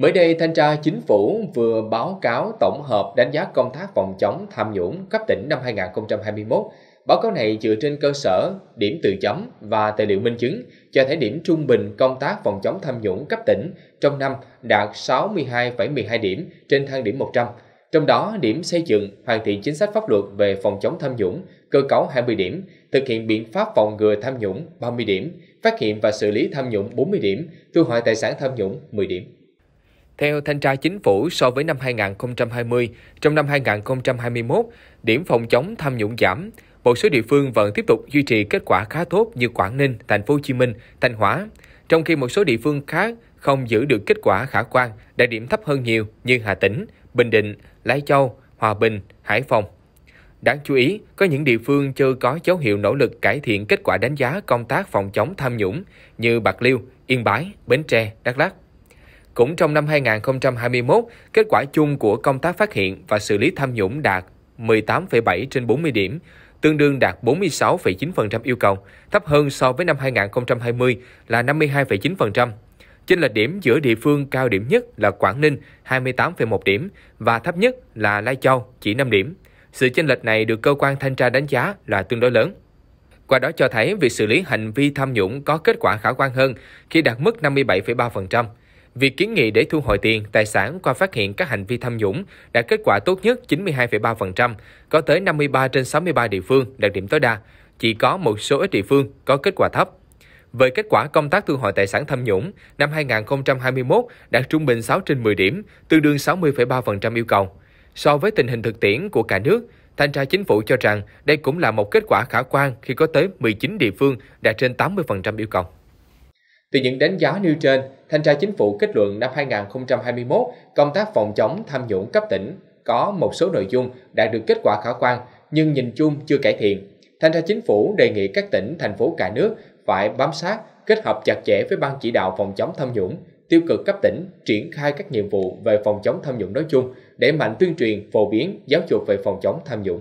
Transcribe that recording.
Mới đây, Thanh tra Chính phủ vừa báo cáo tổng hợp đánh giá công tác phòng chống tham nhũng cấp tỉnh năm 2021. Báo cáo này dựa trên cơ sở, điểm từ chấm và tài liệu minh chứng cho thấy điểm trung bình công tác phòng chống tham nhũng cấp tỉnh trong năm đạt 62,12 điểm trên thang điểm 100. Trong đó, điểm xây dựng, hoàn thiện chính sách pháp luật về phòng chống tham nhũng, cơ cấu 20 điểm, thực hiện biện pháp phòng ngừa tham nhũng 30 điểm, phát hiện và xử lý tham nhũng 40 điểm, thu hồi tài sản tham nhũng 10 điểm. Theo Thanh tra Chính phủ, so với năm 2020, trong năm 2021, điểm phòng chống tham nhũng giảm. Một số địa phương vẫn tiếp tục duy trì kết quả khá tốt như Quảng Ninh, Thành phố Hồ Chí Minh, Thanh Hóa, trong khi một số địa phương khác không giữ được kết quả khả quan, đạt điểm thấp hơn nhiều như Hà Tĩnh, Bình Định, Lai Châu, Hòa Bình, Hải Phòng. Đáng chú ý, có những địa phương chưa có dấu hiệu nỗ lực cải thiện kết quả đánh giá công tác phòng chống tham nhũng như Bạc Liêu, Yên Bái, Bến Tre, Đắk Lắk. Cũng trong năm 2021, kết quả chung của công tác phát hiện và xử lý tham nhũng đạt 18,7 trên 40 điểm, tương đương đạt 46,9% yêu cầu, thấp hơn so với năm 2020 là 52,9%. Trên lệch điểm giữa địa phương cao điểm nhất là Quảng Ninh 28,1 điểm và thấp nhất là Lai Châu chỉ 5 điểm. Sự chênh lệch này được cơ quan thanh tra đánh giá là tương đối lớn. Qua đó cho thấy việc xử lý hành vi tham nhũng có kết quả khả quan hơn khi đạt mức 57,3%, Việc kiến nghị để thu hồi tiền, tài sản qua phát hiện các hành vi tham nhũng đã kết quả tốt nhất 92,3%, có tới 53 trên 63 địa phương đạt điểm tối đa, chỉ có một số ít địa phương có kết quả thấp. Về kết quả công tác thu hồi tài sản tham nhũng, năm 2021 đạt trung bình 6 trên 10 điểm, tương đương 60,3% yêu cầu. So với tình hình thực tiễn của cả nước, Thanh tra Chính phủ cho rằng đây cũng là một kết quả khả quan khi có tới 19 địa phương đạt trên 80% yêu cầu. Từ những đánh giá nêu trên, Thanh tra Chính phủ kết luận năm 2021, công tác phòng chống tham nhũng cấp tỉnh có một số nội dung đạt được kết quả khả quan nhưng nhìn chung chưa cải thiện. Thanh tra Chính phủ đề nghị các tỉnh, thành phố cả nước phải bám sát, kết hợp chặt chẽ với Ban chỉ đạo phòng chống tham nhũng, tiêu cực cấp tỉnh triển khai các nhiệm vụ về phòng chống tham nhũng nói chung, đẩy mạnh tuyên truyền, phổ biến, giáo dục về phòng chống tham nhũng.